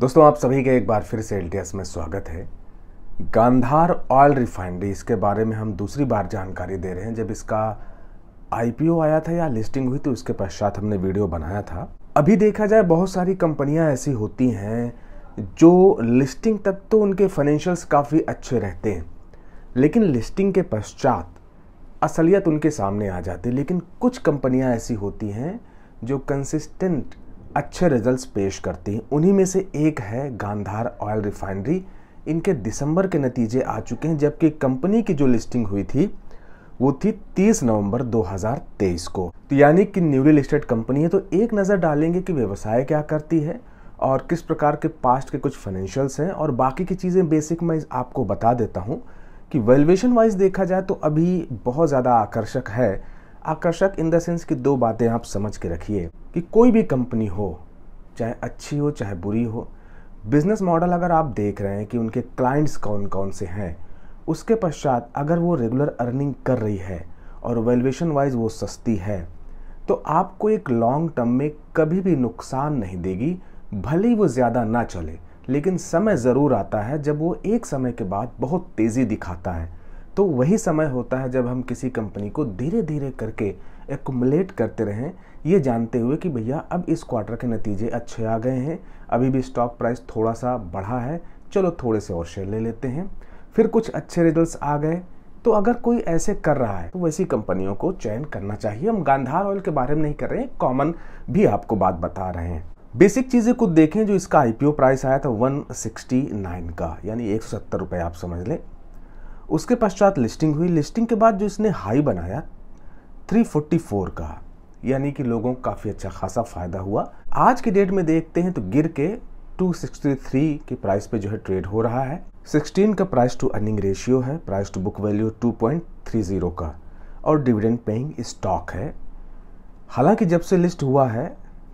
दोस्तों आप सभी का एक बार फिर से एल में स्वागत है गांधार ऑयल रिफाइनरी इसके बारे में हम दूसरी बार जानकारी दे रहे हैं जब इसका आई आया था या लिस्टिंग हुई तो उसके पश्चात हमने वीडियो बनाया था अभी देखा जाए बहुत सारी कंपनियां ऐसी होती हैं जो लिस्टिंग तक तो उनके फाइनेंशियल्स काफ़ी अच्छे रहते हैं लेकिन लिस्टिंग के पश्चात असलियत उनके सामने आ जाती है लेकिन कुछ कंपनियां ऐसी होती हैं जो कंसिस्टेंट अच्छे रिजल्ट्स पेश करती हैं उन्हीं में से एक है गांधार ऑयल रिफाइनरी इनके दिसंबर के नतीजे आ चुके हैं जबकि कंपनी की जो लिस्टिंग हुई थी वो थी 30 नवंबर 2023 को तो यानी कि न्यूली लिस्टेड कंपनी है तो एक नज़र डालेंगे कि व्यवसाय क्या करती है और किस प्रकार के पास्ट के कुछ फाइनेंशियल्स हैं और बाकी की चीज़ें बेसिक मैं आपको बता देता हूँ कि वैल्यूएशन वाइज देखा जाए तो अभी बहुत ज़्यादा आकर्षक है आकर्षक इन द सेंस की दो बातें आप समझ के रखिए कि कोई भी कंपनी हो चाहे अच्छी हो चाहे बुरी हो बिजनेस मॉडल अगर आप देख रहे हैं कि उनके क्लाइंट्स कौन कौन से हैं उसके पश्चात अगर वो रेगुलर अर्निंग कर रही है और वैल्यूएशन वाइज वो सस्ती है तो आपको एक लॉन्ग टर्म में कभी भी नुकसान नहीं देगी भले ही वो ज़्यादा ना चले लेकिन समय ज़रूर आता है जब वो एक समय के बाद बहुत तेज़ी दिखाता है तो वही समय होता है जब हम किसी कंपनी को धीरे धीरे करके एकुमलेट करते रहें ये जानते हुए कि भैया अब इस क्वार्टर के नतीजे अच्छे आ गए हैं अभी भी स्टॉक प्राइस थोड़ा सा बढ़ा है चलो थोड़े से और शेयर ले लेते हैं फिर कुछ अच्छे रिजल्ट आ गए तो अगर कोई ऐसे कर रहा है तो वैसी कंपनियों को चयन करना चाहिए हम गांधार ऑयल के बारे में नहीं कर रहे हैं कॉमन भी आपको बात बता रहे हैं बेसिक चीज़ें कुछ देखें जो इसका आईपीओ प्राइस आया था 169 का यानी एक सौ आप समझ लें उसके पश्चात लिस्टिंग हुई लिस्टिंग के बाद जो इसने हाई बनाया 344 का यानी कि लोगों को काफ़ी अच्छा खासा फ़ायदा हुआ आज के डेट में देखते हैं तो गिर के 263 के प्राइस पे जो है ट्रेड हो रहा है 16 का प्राइस टू अर्निंग रेशियो है प्राइस टू बुक वैल्यू 2.30 का और डिविडेंड पेइंग स्टॉक है हालांकि जब से लिस्ट हुआ है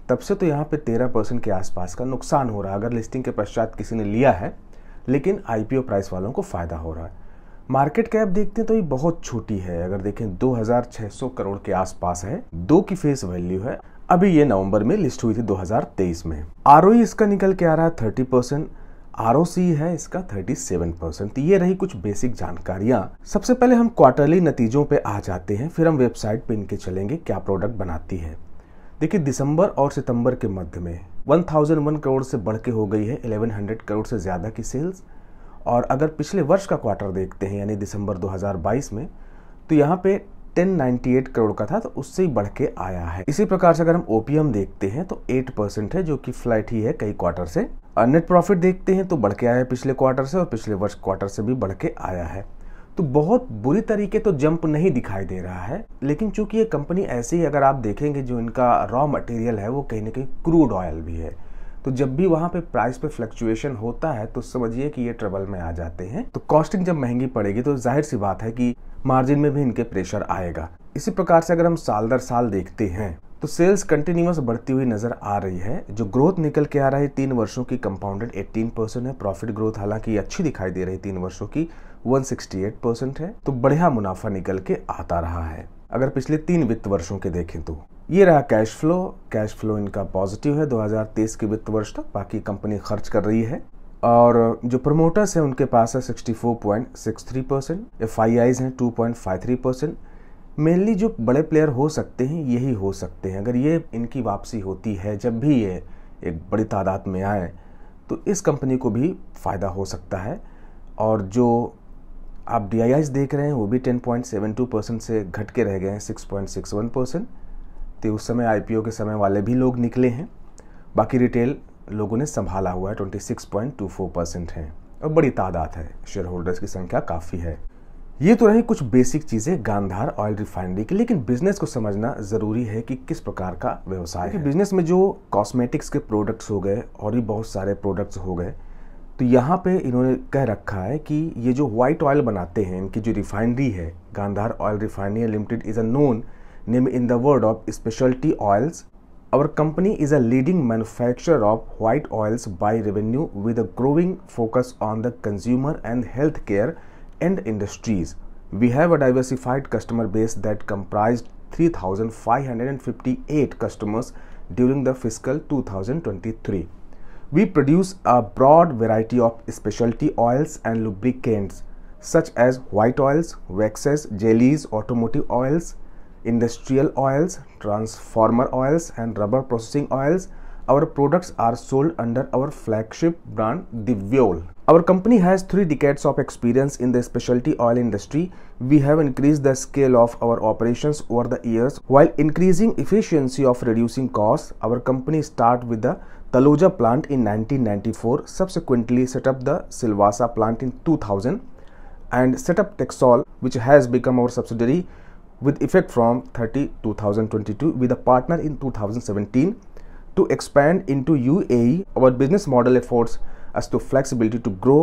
तब से तो यहाँ पे तेरह परसेंट के आसपास का नुकसान हो रहा है अगर लिस्टिंग के पश्चात किसी ने लिया है लेकिन आईपीओ प्राइस वालों को फ़ायदा हो रहा है मार्केट कैप देखते हैं तो ये बहुत छोटी है अगर देखें 2600 करोड़ के आसपास है दो की फेस वैल्यू है अभी ये नवंबर में लिस्ट हुई थी 2023 में आर इसका निकल के आ रहा है थर्टी परसेंट आर है इसका 37 परसेंट ये रही कुछ बेसिक जानकारियां सबसे पहले हम क्वार्टरली नतीजों पे आ जाते हैं फिर हम वेबसाइट पे इनके चलेंगे क्या प्रोडक्ट बनाती है देखिए दिसंबर और सितंबर के मध्य में 1001 करोड़ से बढ़ के हो गई है 1100 करोड़ से ज़्यादा की सेल्स और अगर पिछले वर्ष का क्वार्टर देखते हैं यानी दिसंबर 2022 में तो यहाँ पे 1098 करोड़ का था तो उससे ही बढ़ के आया है इसी प्रकार से अगर हम ओपीएम देखते हैं तो 8 परसेंट है जो कि फ्लैट ही है कई क्वार्टर से और नेट प्रॉफिट देखते हैं तो बढ़ के आया है पिछले क्वार्टर से और पिछले वर्ष क्वार्टर से भी बढ़ के आया है तो बहुत बुरी तरीके तो जंप नहीं दिखाई दे रहा है लेकिन चूंकि ये कंपनी ऐसी ही अगर आप देखेंगे जो इनका रॉ मटेरियल है वो कहीं ना कहीं क्रूड ऑयल भी है तो जब भी वहां पे प्राइस पे फ्लक्चुएशन होता है तो समझिए कि ये ट्रबल में आ जाते हैं तो कॉस्टिंग जब महंगी पड़ेगी तो जाहिर सी बात है कि मार्जिन में भी इनके प्रेशर आएगा इसी प्रकार से अगर हम साल दर साल देखते हैं तो सेल्स कंटिन्यूस बढ़ती हुई नजर आ रही है जो ग्रोथ निकल के आ रहा है तीन वर्षों की कंपाउंडेड 18 परसेंट है प्रॉफिट ग्रोथ हालांकि अच्छी दिखाई दे रही है तीन वर्षों की 168 परसेंट है तो बढ़िया मुनाफा निकल के आता रहा है अगर पिछले तीन वित्त वर्षों के देखें तो ये रहा कैश फ्लो कैश फ्लो इनका पॉजिटिव है 2023 के वित्त वर्ष तक बाकी कंपनी खर्च कर रही है और जो प्रमोटर्स हैं उनके पास है 64.63 परसेंट एफ हैं 2.53 परसेंट मेनली जो बड़े प्लेयर हो सकते हैं यही हो सकते हैं अगर ये इनकी वापसी होती है जब भी ये एक बड़ी तादाद में आए तो इस कंपनी को भी फ़ायदा हो सकता है और जो आप डी देख रहे हैं वो भी टेन परसेंट से घट के रह गए हैं सिक्स परसेंट तो उस समय आईपीओ के समय वाले भी लोग निकले हैं बाकी रिटेल लोगों ने संभाला हुआ है twenty six point two four percent है और बड़ी तादाद है शेयर होल्डर्स की संख्या काफ़ी है ये तो रही कुछ बेसिक चीज़ें गांधार ऑयल रिफाइनरी की लेकिन बिजनेस को समझना ज़रूरी है कि किस प्रकार का व्यवसाय है बिजनेस में जो कॉस्मेटिक्स के प्रोडक्ट्स हो गए और भी बहुत सारे प्रोडक्ट्स हो गए तो यहाँ पे इन्होंने कह रखा है कि ये जो व्हाइट ऑयल बनाते हैं इनकी जो रिफाइनरी है Gandhar oil refinery limited is a known name in the world of specialty oils. Our company is a leading manufacturer of white oils by revenue with a growing focus on the consumer and healthcare end industries. We have a diversified customer base that comprised 3,558 customers during the fiscal 2023. We produce a broad variety of specialty oils and lubricants such as white oils, waxes, jellies, automotive oils, industrial oils, transformer oils and rubber processing oils, our products are sold under our flagship brand Divyol. Our company has three decades of experience in the specialty oil industry. We have increased the scale of our operations over the years while increasing efficiency of reducing costs. Our company started with the Taloja plant in 1994, subsequently set up the Silvasa plant in 2000 and set up Texol which has become our subsidiary with effect from 30 2022 with a partner in 2017 to expand into UAE. Our business model affords us to flexibility to grow,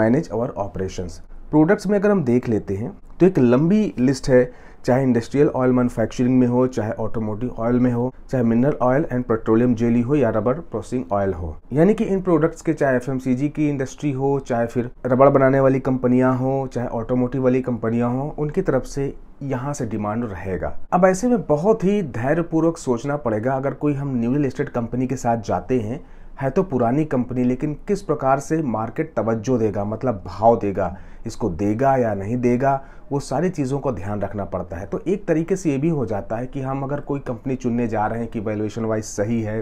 manage our operations. Products में अगर हम देख लेते हैं तो एक लंबी list है चाहे इंडस्ट्रियल ऑयल मैन्युफैक्चरिंग में हो चाहे ऑटोमोटिव ऑयल में हो चाहे mineral oil and petroleum jelly हो या रबर प्रोसेसिंग ऑयल हो यानी कि इन प्रोडक्ट्स के चाहे एफ की इंडस्ट्री हो चाहे फिर रबड़ बनाने वाली कंपनियां हो चाहे ऑटोमोटिव वाली कंपनियां हो उनकी तरफ से यहाँ से डिमांड रहेगा अब ऐसे में बहुत ही धैर्यपूर्वक सोचना पड़ेगा अगर कोई हम न्यूली लिस्टेड कंपनी के साथ जाते हैं है तो पुरानी कंपनी लेकिन किस प्रकार से मार्केट तवज्जो देगा मतलब भाव देगा इसको देगा या नहीं देगा वो सारी चीज़ों का ध्यान रखना पड़ता है तो एक तरीके से ये भी हो जाता है कि हम अगर कोई कंपनी चुनने जा रहे हैं कि वैल्यूएशन वाइज सही है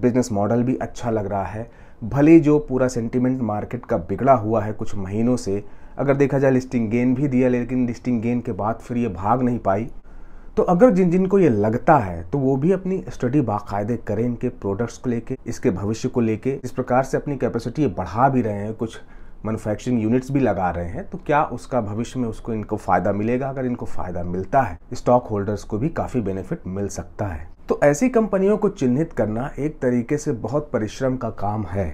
बिजनेस मॉडल भी अच्छा लग रहा है भले जो पूरा सेंटिमेंट मार्केट का बिगड़ा हुआ है कुछ महीनों से अगर देखा जाए लिस्टिंग गेन भी दिया लेकिन लिस्टिंग गेन के बाद फिर ये भाग नहीं पाई तो अगर जिन जिन को ये लगता है तो वो भी अपनी स्टडी बाकायदे करें इनके प्रोडक्ट्स को लेके इसके भविष्य को लेके इस प्रकार से अपनी कैपेसिटी बढ़ा भी रहे हैं कुछ मैनुफैक्चरिंग यूनिट्स भी लगा रहे हैं तो क्या उसका भविष्य में उसको इनको फ़ायदा मिलेगा अगर इनको फ़ायदा मिलता है स्टॉक होल्डर्स को भी काफ़ी बेनिफिट मिल सकता है तो ऐसी कंपनियों को चिन्हित करना एक तरीके से बहुत परिश्रम का काम है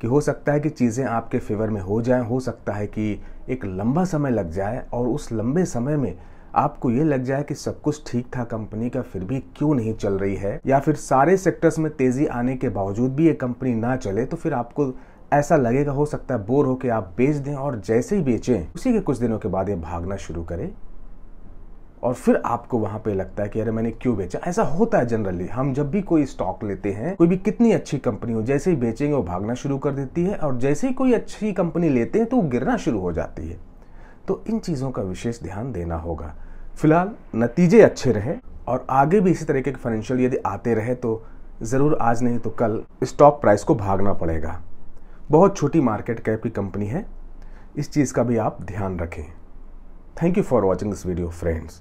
कि हो सकता है कि चीज़ें आपके फेवर में हो जाएं हो सकता है कि एक लंबा समय लग जाए और उस लंबे समय में आपको ये लग जाए कि सब कुछ ठीक था कंपनी का फिर भी क्यों नहीं चल रही है या फिर सारे सेक्टर्स में तेज़ी आने के बावजूद भी ये कंपनी ना चले तो फिर आपको ऐसा लगेगा हो सकता है बोर हो के आप बेच दें और जैसे ही बेचें उसी के कुछ दिनों के बाद ये भागना शुरू करें और फिर आपको वहां पे लगता है कि अरे मैंने क्यों बेचा ऐसा होता है जनरली हम जब भी कोई स्टॉक लेते हैं कोई भी कितनी अच्छी कंपनी हो जैसे ही बेचेंगे वो भागना शुरू कर देती है और जैसे ही कोई अच्छी कंपनी लेते हैं तो वो गिरना शुरू हो जाती है तो इन चीज़ों का विशेष ध्यान देना होगा फिलहाल नतीजे अच्छे रहे और आगे भी इसी तरीके के फाइनेंशियल यदि आते रहे तो ज़रूर आज नहीं तो कल स्टॉक प्राइस को भागना पड़ेगा बहुत छोटी मार्केट कैप की कंपनी है इस चीज़ का भी आप ध्यान रखें thank you for watching this video friends